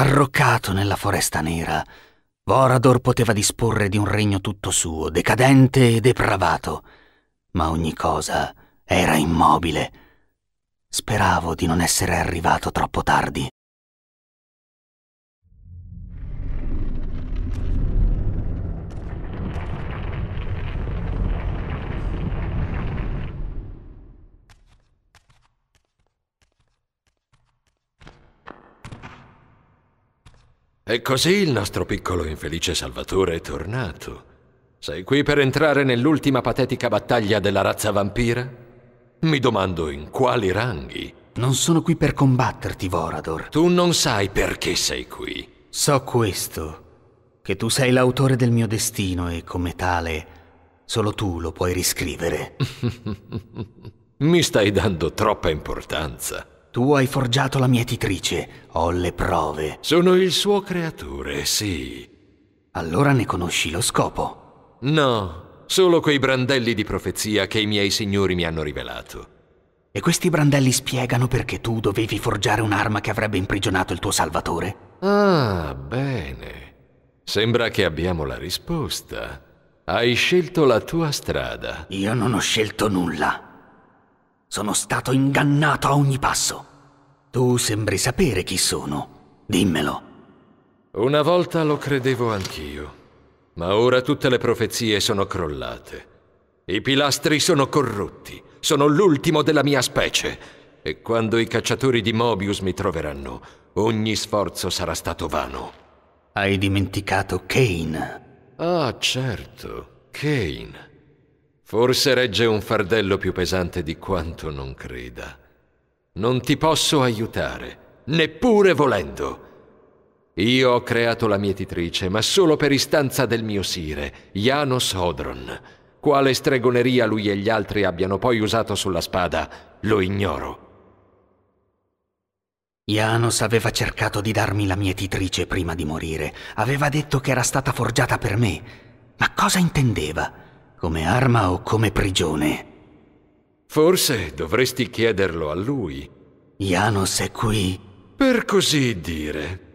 Arroccato nella foresta nera, Vorador poteva disporre di un regno tutto suo, decadente e depravato, ma ogni cosa era immobile. Speravo di non essere arrivato troppo tardi. E così il nostro piccolo infelice Salvatore è tornato. Sei qui per entrare nell'ultima patetica battaglia della razza vampira? Mi domando in quali ranghi. Non sono qui per combatterti, Vorador. Tu non sai perché sei qui. So questo, che tu sei l'autore del mio destino e come tale solo tu lo puoi riscrivere. Mi stai dando troppa importanza. Tu hai forgiato la mietitrice, ho le prove. Sono il suo creatore, sì. Allora ne conosci lo scopo? No, solo quei brandelli di profezia che i miei signori mi hanno rivelato. E questi brandelli spiegano perché tu dovevi forgiare un'arma che avrebbe imprigionato il tuo salvatore? Ah, bene. Sembra che abbiamo la risposta. Hai scelto la tua strada. Io non ho scelto nulla. Sono stato ingannato a ogni passo. Tu sembri sapere chi sono. Dimmelo. Una volta lo credevo anch'io, ma ora tutte le profezie sono crollate. I pilastri sono corrotti, sono l'ultimo della mia specie. E quando i cacciatori di Mobius mi troveranno, ogni sforzo sarà stato vano. Hai dimenticato Kane? Ah, certo, Kane. Forse regge un fardello più pesante di quanto non creda. Non ti posso aiutare, neppure volendo. Io ho creato la mietitrice, ma solo per istanza del mio sire, Janos Hodron. Quale stregoneria lui e gli altri abbiano poi usato sulla spada, lo ignoro. Janos aveva cercato di darmi la mietitrice prima di morire. Aveva detto che era stata forgiata per me. Ma cosa intendeva? come arma o come prigione. Forse dovresti chiederlo a lui. Janos è qui. Per così dire.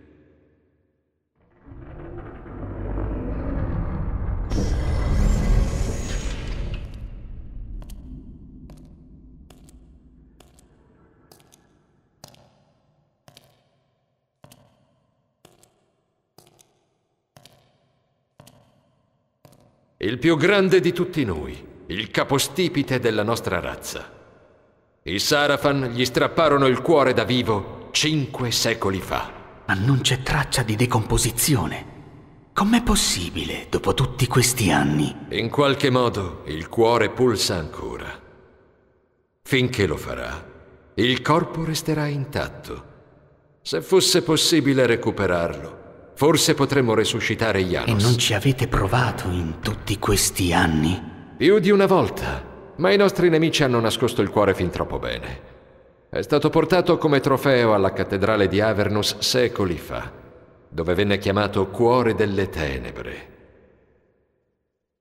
il più grande di tutti noi, il capostipite della nostra razza. I Sarafan gli strapparono il cuore da vivo cinque secoli fa. Ma non c'è traccia di decomposizione. Com'è possibile dopo tutti questi anni? In qualche modo il cuore pulsa ancora. Finché lo farà, il corpo resterà intatto. Se fosse possibile recuperarlo, Forse potremmo resuscitare Janos. E non ci avete provato in tutti questi anni? Più di una volta, ma i nostri nemici hanno nascosto il cuore fin troppo bene. È stato portato come trofeo alla cattedrale di Avernus secoli fa, dove venne chiamato Cuore delle Tenebre.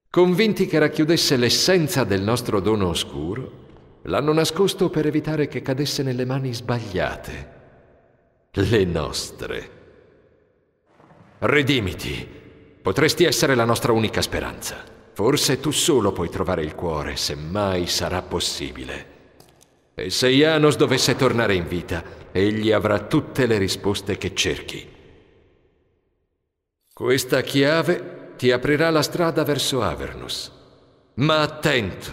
Convinti che racchiudesse l'essenza del nostro dono oscuro, l'hanno nascosto per evitare che cadesse nelle mani sbagliate. Le nostre. Redimiti. Potresti essere la nostra unica speranza. Forse tu solo puoi trovare il cuore, se mai sarà possibile. E se Janos dovesse tornare in vita, egli avrà tutte le risposte che cerchi. Questa chiave ti aprirà la strada verso Avernus. Ma attento,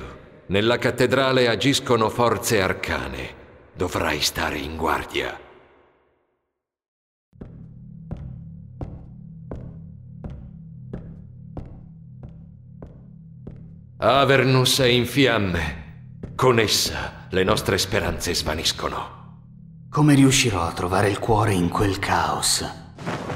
nella cattedrale agiscono forze arcane. Dovrai stare in guardia. Avernus è in fiamme. Con essa le nostre speranze svaniscono. Come riuscirò a trovare il cuore in quel caos?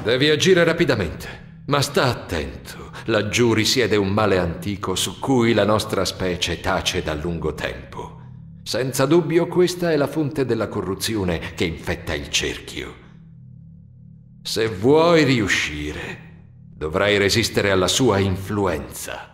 Devi agire rapidamente, ma sta attento. Laggiù risiede un male antico su cui la nostra specie tace da lungo tempo. Senza dubbio questa è la fonte della corruzione che infetta il cerchio. Se vuoi riuscire, dovrai resistere alla sua influenza.